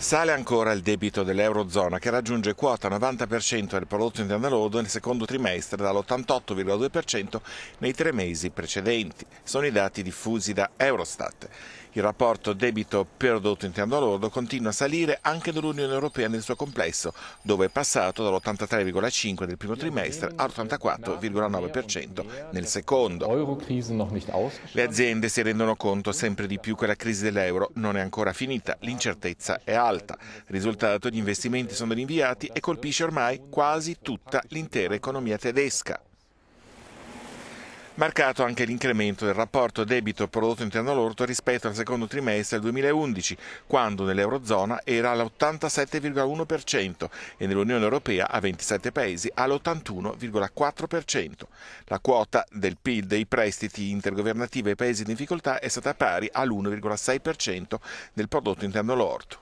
Sale ancora il debito dell'Eurozona che raggiunge quota 90% del prodotto interno lordo nel secondo trimestre dall'88,2% nei tre mesi precedenti. Sono i dati diffusi da Eurostat. Il rapporto debito-prodotto interno lordo continua a salire anche nell'Unione Europea nel suo complesso, dove è passato dall'83,5 del primo trimestre all'84,9% nel secondo. Le aziende si rendono conto sempre di più che la crisi dell'euro non è ancora finita, l'incertezza è alta. Risultato, gli investimenti sono rinviati e colpisce ormai quasi tutta l'intera economia tedesca marcato anche l'incremento del rapporto debito-prodotto interno lordo rispetto al secondo trimestre del 2011, quando nell'Eurozona era all'87,1% e nell'Unione Europea a 27 paesi all'81,4%. La quota del PIL dei prestiti intergovernativi ai paesi in difficoltà è stata pari all'1,6% del prodotto interno lordo.